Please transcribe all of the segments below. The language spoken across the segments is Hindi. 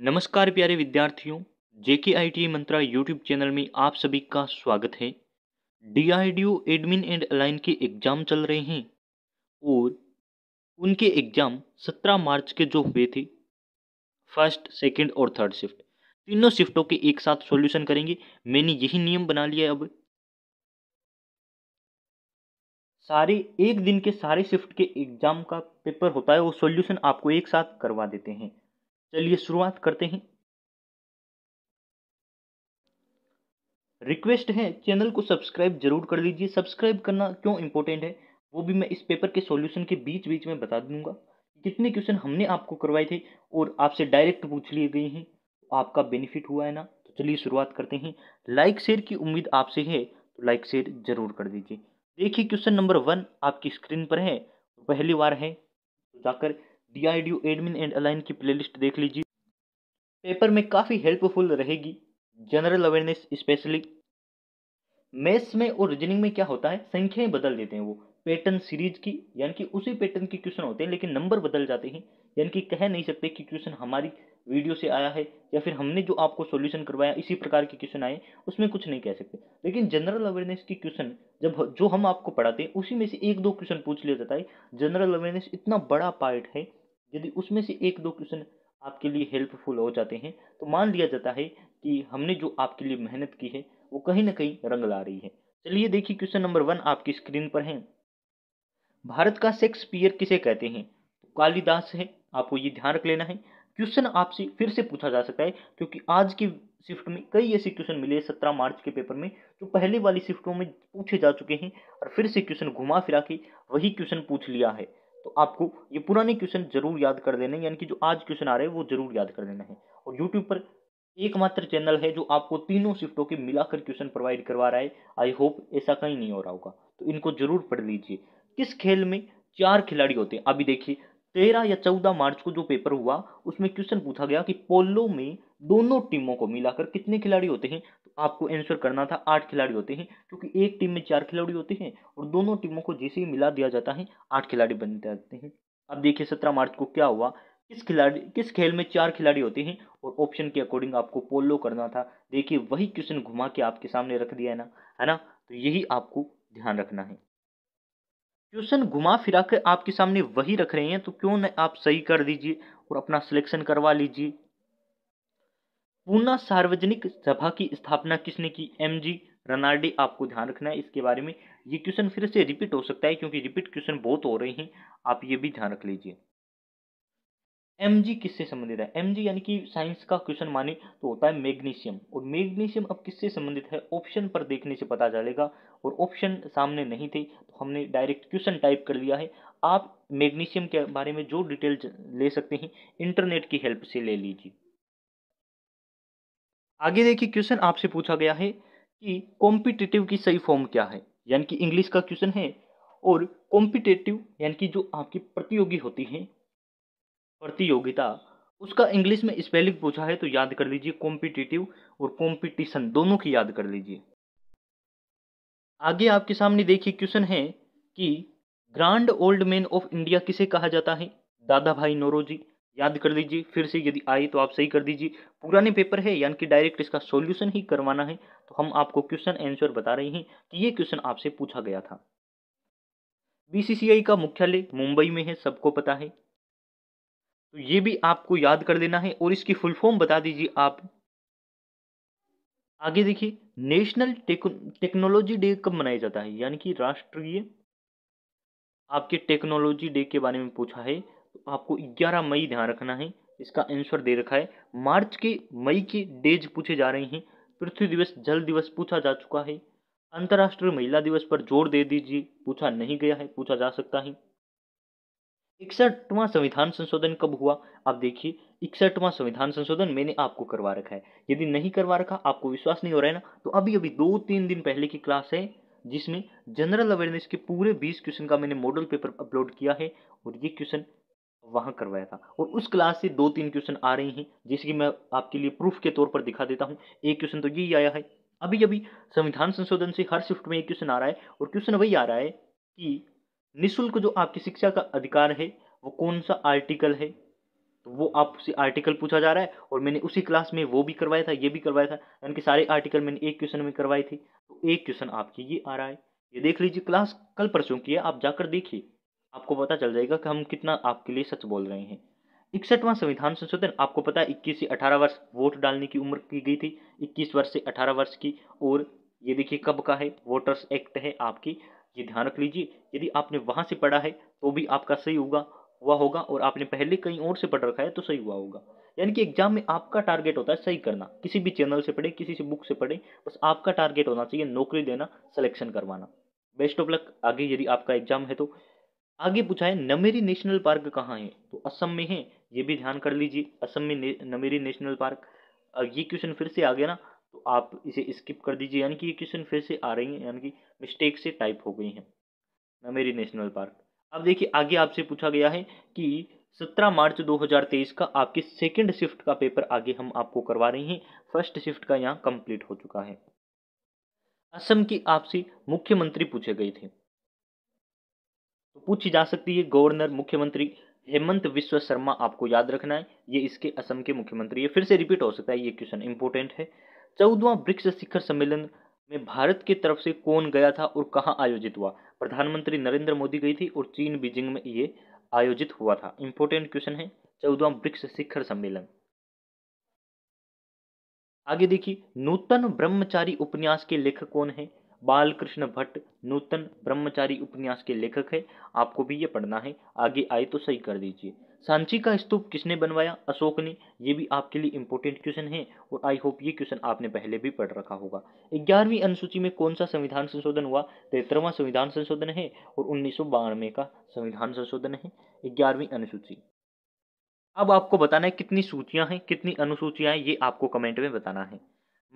नमस्कार प्यारे विद्यार्थियों JK I T Mantra YouTube channel में आप सभी का स्वागत है D D O admin and allied के एग्ज़ाम चल रहे हैं और उनके एग्ज़ाम 17 मार्च के जो हुए थे फर्स्ट सेकंड और थर्ड शिफ्ट तीनों शिफ्टों के एक साथ सॉल्यूशन करेंगे मैंने यही नियम बना लिया अब सारे एक दिन के सारे शिफ्ट के एग्ज़ाम का पेपर होता है वो सॉल्यूशन आपको एक साथ करवा देते हैं चलिए शुरुआत करते हैं रिक्वेस्ट है चैनल को सब्सक्राइब जरूर कर लीजिए सब्सक्राइब करना क्यों इंपॉर्टेंट है वो भी मैं इस पेपर के सॉल्यूशन के बीच बीच में बता दूंगा कितने क्वेश्चन हमने आपको करवाए थे और आपसे डायरेक्ट पूछ लिए गए हैं तो आपका बेनिफिट हुआ है ना तो चलिए शुरुआत करते हैं लाइक शेयर की उम्मीद आपसे है तो लाइक शेयर जरूर कर दीजिए देखिए क्वेश्चन नंबर वन आपकी स्क्रीन पर है तो पहली बार है तो जाकर D I D admin and allied की प्लेलिस्ट देख लीजिए पेपर में काफ़ी हेल्पफुल रहेगी जनरल अवेयरनेस स्पेशली मैथ्स में और रीजनिंग में क्या होता है संख्याएं बदल देते हैं वो पैटर्न सीरीज की यानी कि उसी पैटर्न के क्वेश्चन होते हैं लेकिन नंबर बदल जाते हैं यानी कि कह नहीं सकते कि क्वेश्चन हमारी वीडियो से आया है या फिर हमने जो आपको सॉल्यूशन करवाया इसी प्रकार के क्वेश्चन आए उसमें कुछ नहीं कह सकते लेकिन जनरल अवेयरनेस की क्वेश्चन जब जो हम आपको पढ़ाते हैं उसी में से एक दो क्वेश्चन पूछ लिया जाता है जनरल अवेयरनेस इतना बड़ा पार्ट है यदि उसमें से एक दो क्वेश्चन आपके लिए हेल्पफुल हो जाते हैं तो मान लिया जाता है कि हमने जो आपके लिए मेहनत की है वो कहीं ना कहीं रंग ला रही है चलिए देखिए क्वेश्चन नंबर वन आपकी स्क्रीन पर है भारत का शेक्सपियर किसे कहते हैं तो कालिदास है आपको ये ध्यान रख लेना है क्वेश्चन आपसे फिर से पूछा जा सकता है क्योंकि आज के शिफ्ट में कई ऐसे क्वेश्चन मिले सत्रह मार्च के पेपर में जो पहले वाली शिफ्टों में पूछे जा चुके हैं और फिर से क्वेश्चन घुमा फिरा के वही क्वेश्चन पूछ लिया है तो आपको ये पुराने क्वेश्चन जरूर याद कर देने यानी कि जो आज क्वेश्चन आ रहे हैं वो जरूर याद कर देना है और यूट्यूब पर एकमात्र चैनल है जो आपको तीनों शिफ्टों के मिलाकर क्वेश्चन प्रोवाइड करवा रहा है आई होप ऐसा कहीं नहीं हो रहा होगा तो इनको जरूर पढ़ लीजिए किस खेल में चार खिलाड़ी होते हैं अभी देखिए तेरह या चौदह मार्च को जो पेपर हुआ उसमें क्वेश्चन पूछा गया कि पोलो में दोनों टीमों को मिलाकर कितने खिलाड़ी होते हैं तो आपको आंसर करना था आठ खिलाड़ी होते हैं क्योंकि एक टीम में चार खिलाड़ी होते हैं और दोनों टीमों को जैसे ही मिला दिया जाता है आठ खिलाड़ी बन जाते हैं अब देखिए सत्रह मार्च को क्या हुआ किस खिलाड़ी किस खेल में चार खिलाड़ी होते हैं और ऑप्शन के अकॉर्डिंग आपको पोलो करना था देखिए वही क्वेश्चन घुमा के आपके सामने रख दिया है ना है ना तो यही आपको ध्यान रखना है क्वेश्चन घुमा फिरा कर आपके सामने वही रख रहे हैं तो क्यों न आप सही कर दीजिए और अपना सिलेक्शन करवा लीजिए पूना सार्वजनिक सभा की स्थापना किसने की एम जी रनाल्डे आपको ध्यान रखना है इसके बारे में ये क्वेश्चन फिर से रिपीट हो सकता है क्योंकि रिपीट क्वेश्चन बहुत हो रहे हैं आप ये भी ध्यान रख लीजिए एम किससे संबंधित है एम यानी कि साइंस का क्वेश्चन माने तो होता है मैग्नीशियम और मैग्नीशियम अब किससे संबंधित है ऑप्शन पर देखने से पता चलेगा और ऑप्शन सामने नहीं थे तो हमने डायरेक्ट क्वेश्चन टाइप कर लिया है आप मैग्नीशियम के बारे में जो डिटेल ले सकते हैं इंटरनेट की हेल्प से ले लीजिए आगे देखिए क्वेश्चन आपसे पूछा गया है कि कॉम्पिटेटिव की सही फॉर्म क्या है यानी कि इंग्लिश का क्वेश्चन है और कॉम्पिटेटिव यानी कि जो आपकी प्रतियोगी होती हैं प्रतियोगिता उसका इंग्लिश में स्पेलिंग पूछा है तो याद कर लीजिए कॉम्पिटिटिव और कॉम्पिटिशन दोनों की याद कर लीजिए आगे आपके सामने देखिए क्वेश्चन है कि grand old man of India किसे कहा जाता है दादा भाई नोरोजी याद कर लीजिए फिर से यदि आए तो आप सही कर दीजिए पुराने पेपर है यानी कि डायरेक्ट इसका सॉल्यूशन ही करवाना है तो हम आपको क्वेश्चन आंसर बता रहे हैं कि ये क्वेश्चन आपसे पूछा गया था बीसीसीआई का मुख्यालय मुंबई में है सबको पता है तो ये भी आपको याद कर लेना है और इसकी फुल फॉर्म बता दीजिए आप आगे देखिए नेशनल टेक्नोलॉजी डे कब मनाया जाता है यानी कि राष्ट्रीय आपके टेक्नोलॉजी डे के बारे में पूछा है तो आपको 11 मई ध्यान रखना है इसका आंसर दे रखा है मार्च के मई के डेज पूछे जा रहे हैं पृथ्वी दिवस जल दिवस पूछा जा चुका है अंतर्राष्ट्रीय महिला दिवस पर जोर दे दीजिए पूछा नहीं गया है पूछा जा सकता है इकसठवां संविधान संशोधन कब हुआ आप देखिए इकसठवां संविधान संशोधन मैंने आपको करवा रखा है यदि नहीं करवा रखा आपको विश्वास नहीं हो रहा है ना तो अभी अभी दो तीन दिन पहले की क्लास है जिसमें जनरल अवेयरनेस के पूरे बीस क्वेश्चन का मैंने मॉडल पेपर अपलोड किया है और ये क्वेश्चन वहाँ करवाया था और उस क्लास से दो तीन क्वेश्चन आ रहे हैं जैसे कि मैं आपके लिए प्रूफ के तौर पर दिखा देता हूँ एक क्वेश्चन तो यही आया है अभी अभी संविधान संशोधन से हर शिफ्ट में एक क्वेश्चन आ रहा है और क्वेश्चन वही आ रहा है कि निशुल्क जो आपकी शिक्षा का अधिकार है वो कौन सा आर्टिकल है तो वो आपसे आर्टिकल पूछा जा रहा है और मैंने उसी क्लास में वो भी करवाया था ये भी करवाया था यानी कि सारे आर्टिकल मैंने एक क्वेश्चन में करवाई थी तो एक क्वेश्चन आपकी ये आ रहा है ये देख लीजिए क्लास कल परसों की है आप जाकर देखिए आपको पता चल जाएगा कि हम कितना आपके लिए सच बोल रहे हैं इकसठवां संविधान संशोधन आपको पता है इक्कीस से अठारह वर्ष वोट डालने की उम्र की गई थी इक्कीस वर्ष से अठारह वर्ष की और ये देखिए कब का है वोटर्स एक्ट है आपकी ये ध्यान रख लीजिए यदि आपने वहाँ से पढ़ा है तो भी आपका सही होगा हुआ होगा और आपने पहले कहीं और से पढ़ रखा है तो सही हुआ होगा यानी कि एग्जाम में आपका टारगेट होता है सही करना किसी भी चैनल से पढ़े किसी से बुक से पढ़े बस आपका टारगेट होना चाहिए नौकरी देना सिलेक्शन करवाना बेस्ट ऑफ लक आगे यदि आपका एग्जाम है तो आगे पूछा है नमेरी नेशनल पार्क कहाँ है तो असम में है ये भी ध्यान कर लीजिए असम में ने, नमेरी नेशनल पार्क ये क्वेश्चन फिर से आ गया ना तो आप इसे स्किप कर दीजिए यानी कि ये क्वेश्चन फिर से आ रही हैं यानी कि मिस्टेक से टाइप हो गई हैं नमेरी नेशनल पार्क अब देखिए आगे आपसे पूछा गया है कि 17 मार्च 2023 का आपके सेकंड शिफ्ट का पेपर आगे हम आपको करवा रहे हैं फर्स्ट शिफ्ट का यहाँ कंप्लीट हो चुका है असम की आपसे मुख्यमंत्री पूछे गए थे तो पूछी जा सकती है गवर्नर मुख्यमंत्री हेमंत विश्व शर्मा आपको याद रखना है ये इसके असम के मुख्यमंत्री है फिर से रिपीट हो सकता है ये क्वेश्चन इंपॉर्टेंट है चौदवा ब्रिक्स शिखर सम्मेलन में भारत की तरफ से कौन गया था और कहाँ आयोजित हुआ प्रधानमंत्री नरेंद्र मोदी गई थी और चीन बीजिंग में ये आयोजित हुआ था इंपॉर्टेंट क्वेश्चन है चौदवा ब्रिक्स शिखर सम्मेलन आगे देखिए नूतन ब्रह्मचारी उपन्यास के लेखक कौन है बालकृष्ण भट्ट नूतन ब्रह्मचारी उपन्यास के लेखक है आपको भी ये पढ़ना है आगे आए तो सही कर दीजिए सांची का स्तूप किसने बनवाया अशोक ने ये भी आपके लिए इम्पोर्टेंट क्वेश्चन है और आई होप ये क्वेश्चन आपने पहले भी पढ़ रखा होगा ग्यारहवीं अनुसूची में कौन सा संविधान संशोधन हुआ तिहत्तरवां संविधान संशोधन है और उन्नीस का संविधान संशोधन है ग्यारहवीं अनुसूची अब आपको बताना है कितनी सूचियां हैं कितनी अनुसूचियां हैं ये आपको कमेंट में बताना है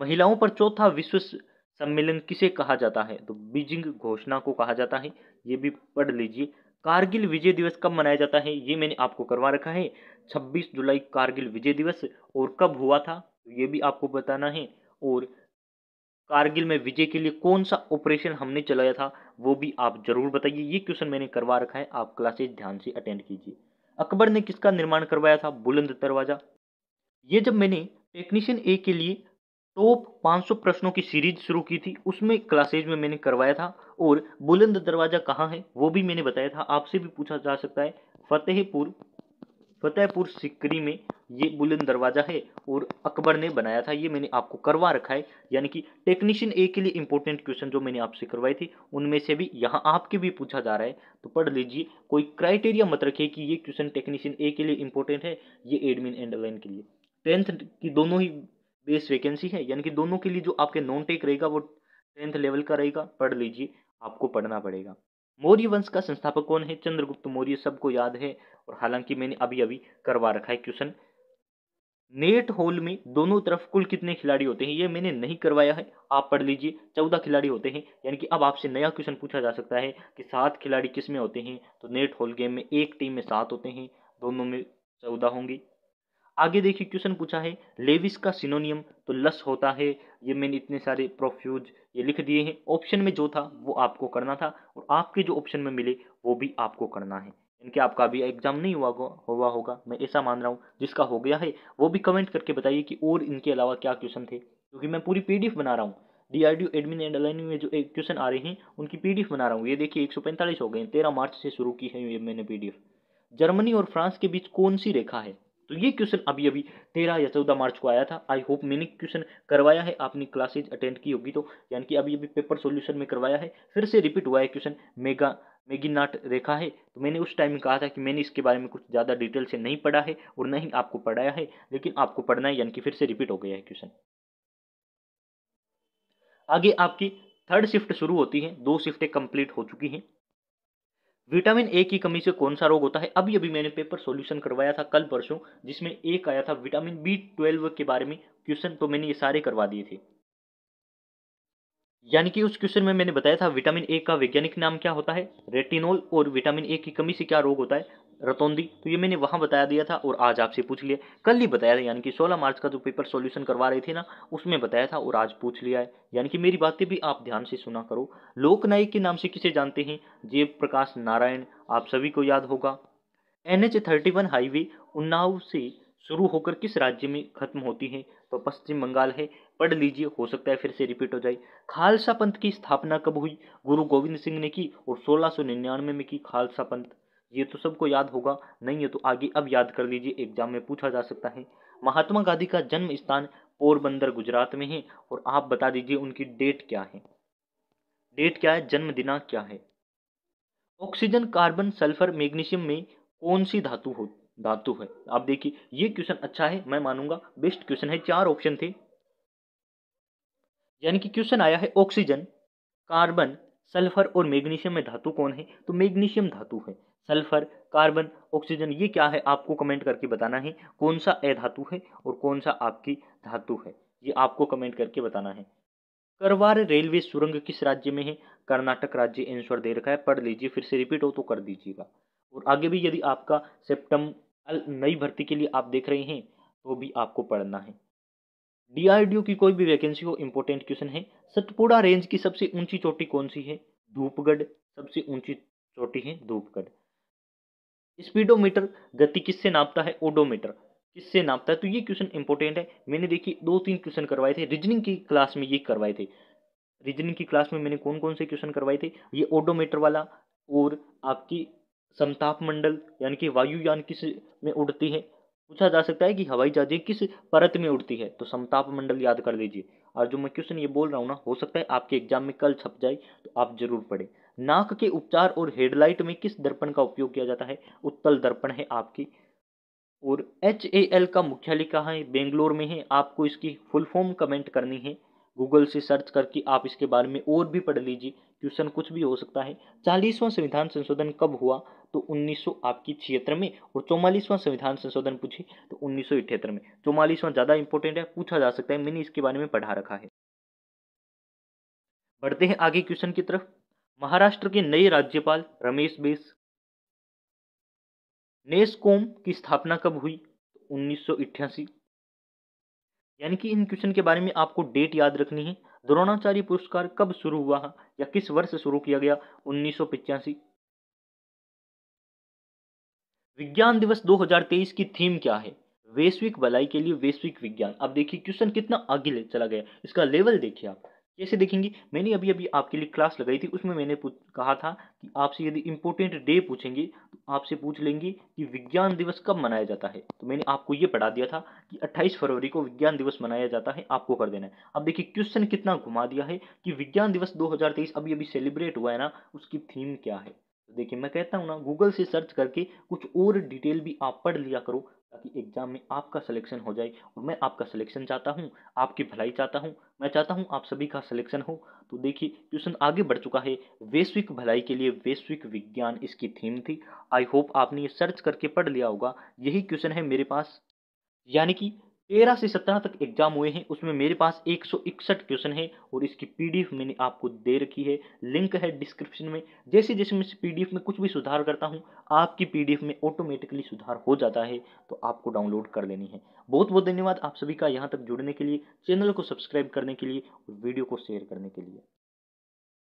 महिलाओं पर चौथा विश्व सम्मेलन किसे कहा जाता है तो बीजिंग घोषणा को कहा जाता है ये भी पढ़ लीजिए कारगिल विजय दिवस कब मनाया जाता है ये मैंने आपको करवा रखा है 26 जुलाई कारगिल विजय दिवस और कब हुआ था ये भी आपको बताना है और कारगिल में विजय के लिए कौन सा ऑपरेशन हमने चलाया था वो भी आप जरूर बताइए ये क्वेश्चन मैंने करवा रखा है आप क्लासेज ध्यान से अटेंड कीजिए अकबर ने किसका निर्माण करवाया था बुलंद दरवाज़ा ये जब मैंने टेक्नीशियन ए के लिए टॉप तो 500 प्रश्नों की सीरीज शुरू की थी उसमें क्लासेज में मैंने करवाया था और बुलंद दरवाज़ा कहाँ है वो भी मैंने बताया था आपसे भी पूछा जा सकता है फतेहपुर फतेहपुर सिकरी में ये बुलंद दरवाज़ा है और अकबर ने बनाया था ये मैंने आपको करवा रखा है यानी कि टेक्नीशियन ए के लिए इंपॉर्टेंट क्वेश्चन जो मैंने आपसे करवाए थे उनमें से भी यहाँ आपके भी पूछा जा रहा है तो पढ़ लीजिए कोई क्राइटेरिया मत रखिए कि ये क्वेश्चन टेक्नीशियन ए के लिए इंपॉर्टेंट है ये एडमिन एंड लाइन के लिए टेंथ की दोनों ही बेस वैकेंसी है यानी कि दोनों के लिए जो आपके नॉन टेक रहेगा वो टेंथ लेवल का रहेगा पढ़ लीजिए आपको पढ़ना पड़ेगा मौर्य वंश का संस्थापक कौन है चंद्रगुप्त मौर्य सबको याद है और हालांकि मैंने अभी अभी करवा रखा है क्वेश्चन नेट होल में दोनों तरफ कुल कितने खिलाड़ी होते हैं ये मैंने नहीं करवाया है आप पढ़ लीजिए चौदह खिलाड़ी होते हैं यानी कि अब आपसे नया क्वेश्चन पूछा जा सकता है कि सात खिलाड़ी किस में होते हैं तो नेट होल गेम में एक टीम में सात होते हैं दोनों में चौदह होंगे आगे देखिए क्वेश्चन पूछा है लेविस का सिनोनियम तो लस होता है ये मैंने इतने सारे प्रोफ्यूज ये लिख दिए हैं ऑप्शन में जो था वो आपको करना था और आपके जो ऑप्शन में मिले वो भी आपको करना है इनके आपका अभी एग्जाम नहीं हुआ हुआ होगा मैं ऐसा मान रहा हूँ जिसका हो गया है वो भी कमेंट करके बताइए कि और इनके अलावा क्या क्वेश्चन थे क्योंकि मैं पूरी पी बना रहा हूँ डी डी एडमिन एंड अलाइनिंग में जो एक क्वेश्चन आ रहे हैं उनकी पी बना रहा हूँ ये देखिए एक हो गए तेरह मार्च से शुरू की है ये मैंने पी जर्मनी और फ्रांस के बीच कौन सी रेखा है तो ये क्वेश्चन अभी अभी तेरह या चौदह मार्च को आया था आई होप मैंने क्वेश्चन करवाया है आपने क्लासेज अटेंड की होगी तो यानी कि अभी अभी पेपर सोल्यूशन में करवाया है फिर से रिपीट हुआ है क्वेश्चन मेगा मेगी नाट रेखा है तो मैंने उस टाइम में कहा था कि मैंने इसके बारे में कुछ ज़्यादा डिटेल से नहीं पढ़ा है और नहीं आपको पढ़ाया है लेकिन आपको पढ़ना है यानी कि फिर से रिपीट हो गया है क्वेश्चन आगे आपकी थर्ड शिफ्ट शुरू होती है दो शिफ्टें कंप्लीट हो चुकी हैं विटामिन ए की कमी से कौन सा रोग होता है अभी अभी मैंने पेपर सॉल्यूशन करवाया था कल परसों जिसमें एक आया था विटामिन बी ट्वेल्व के बारे में क्वेश्चन तो मैंने ये सारे करवा दिए थे यानी कि उस क्वेश्चन में मैंने बताया था विटामिन ए का वैज्ञानिक नाम क्या होता है रेटिनोल और विटामिन ए की कमी से क्या रोग होता है रतौंदी तो ये मैंने वहाँ बताया दिया था और आज आपसे पूछ लिया कल ही बताया था यानी कि 16 मार्च का जो पेपर सॉल्यूशन करवा रहे थे ना उसमें बताया था और आज पूछ लिया है यानी कि मेरी बातें भी आप ध्यान से सुना करो लोकनायक के नाम से किसे जानते हैं जय प्रकाश नारायण आप सभी को याद होगा N H thirty one highway Unnao से शुरू होकर किस राज्य में खत्म होती है तो पश्चिम बंगाल है पढ़ लीजिए हो सकता है फिर से रिपीट हो जाए खालसा पंथ की स्थापना कब हुई गुरु गोविंद सिंह ने की और सोलह में की खालसा पंथ ये तो सबको याद होगा नहीं है तो आगे अब याद कर लीजिए एग्जाम में पूछा जा सकता है महात्मा गांधी का जन्म स्थान पोरबंदर गुजरात में है और आप बता दीजिए उनकी डेट क्या है डेट क्या है जन्म दिनांक क्या है ऑक्सीजन कार्बन सल्फर मैग्नीशियम में कौन सी धातु हो धातु है आप देखिए ये क्वेश्चन अच्छा है मैं मानूंगा बेस्ट क्वेश्चन है चार ऑप्शन थे यानी कि क्वेश्चन आया है ऑक्सीजन कार्बन सल्फर और मैग्नीशियम में धातु कौन है तो मैग्नीशियम धातु है सल्फर कार्बन ऑक्सीजन ये क्या है आपको कमेंट करके बताना है कौन सा ए धातु है और कौन सा आपकी धातु है ये आपको कमेंट करके बताना है करवार रेलवे सुरंग किस राज्य में है कर्नाटक राज्य आंसर दे रखा है पढ़ लीजिए फिर से रिपीट हो तो कर दीजिएगा और आगे भी यदि आपका सेप्टम नई भर्ती के लिए आप देख रहे हैं तो भी आपको पढ़ना है डीआरडीओ की कोई भी वैकेंसी हो इंपॉर्टेंट क्वेश्चन है सतपुड़ा रेंज की सबसे ऊंची चोटी कौन सी है धूपगढ़ सबसे ऊंची चोटी है धूपगढ़ स्पीडोमीटर गति किससे नापता है ओडोमीटर किससे नापता है तो ये क्वेश्चन इंपॉर्टेंट है मैंने देखिए दो तीन क्वेश्चन करवाए थे रीजनिंग की क्लास में ये करवाए थे रीजनिंग की क्लास में मैंने कौन कौन से क्वेश्चन करवाए थे ये ओडोमीटर वाला और आपकी समताप मंडल यानी कि वायुयान किस में उड़ती है पूछा जा सकता है कि हवाई जहाजें किस परत में उड़ती है तो समताप मंडल याद कर लीजिए और जो मैं क्वेश्चन ये बोल रहा हूँ ना हो सकता है आपके एग्जाम में कल छप जाए तो आप जरूर पढ़ें नाक के उपचार और हेडलाइट में किस दर्पण का उपयोग किया जाता है उत्तल दर्पण है आपकी और एच ए एल का मुख्यालय कहाँ है बेंगलोर में है आपको इसकी फुल फॉर्म कमेंट करनी है गूगल से सर्च करके आप इसके बारे में और भी पढ़ लीजिए क्वेश्चन कुछ भी हो सकता है चालीसवां संविधान संशोधन कब हुआ तो उन्नीस सौ आपकी छिहत्तर में और चौवालीसवां संविधान संशोधन पूछे तो उन्नीस सौ में चौवालीसवां ज़्यादा इंपॉर्टेंट है पूछा जा सकता है मैंने इसके बारे में पढ़ा रखा है बढ़ते हैं आगे क्वेश्चन की तरफ महाराष्ट्र के नए राज्यपाल रमेश बेस नेस्कोम की स्थापना कब हुई तो उन्नीस सौ अट्ठासी यानी कि इन क्वेश्चन के बारे में आपको डेट याद रखनी है द्रोणाचार्य पुरस्कार कब शुरू हुआ या किस वर्ष शुरू किया गया उन्नीस विज्ञान दिवस 2023 की थीम क्या है वैश्विक भलाई के लिए वैश्विक विज्ञान अब देखिए क्वेश्चन कितना आगे चला गया इसका लेवल देखिए आप जैसे देखेंगे मैंने अभी अभी आपके लिए क्लास लगाई थी उसमें मैंने कहा था कि आपसे यदि इम्पोर्टेंट डे पूछेंगे तो आपसे पूछ लेंगे कि विज्ञान दिवस कब मनाया जाता है तो मैंने आपको ये पढ़ा दिया था कि 28 फरवरी को विज्ञान दिवस मनाया जाता है आपको कर देना है अब देखिए क्वेश्चन कितना घुमा दिया है कि विज्ञान दिवस दो अभी अभी सेलिब्रेट हुआ है ना उसकी थीम क्या है तो देखिए मैं कहता हूँ ना गूगल से सर्च करके कुछ और डिटेल भी आप पढ़ लिया करो ताकि एग्ज़ाम में आपका सिलेक्शन हो जाए और मैं आपका सिलेक्शन चाहता हूँ आपकी भलाई चाहता हूँ मैं चाहता हूँ आप सभी का सिलेक्शन हो तो देखिए क्वेश्चन आगे बढ़ चुका है वैश्विक भलाई के लिए वैश्विक विज्ञान इसकी थीम थी आई होप आपने ये सर्च करके पढ़ लिया होगा यही क्वेश्चन है मेरे पास यानी कि तेरह से सत्रह तक एग्जाम हुए हैं उसमें मेरे पास एक सौ इकसठ क्वेश्चन है और इसकी पीडीएफ मैंने आपको दे रखी है लिंक है डिस्क्रिप्शन में जैसे जैसे मैं पीडीएफ में कुछ भी सुधार करता हूँ आपकी पीडीएफ में ऑटोमेटिकली सुधार हो जाता है तो आपको डाउनलोड कर लेनी है बहुत बहुत धन्यवाद आप सभी का यहाँ तक जुड़ने के लिए चैनल को सब्सक्राइब करने के लिए और वीडियो को शेयर करने के लिए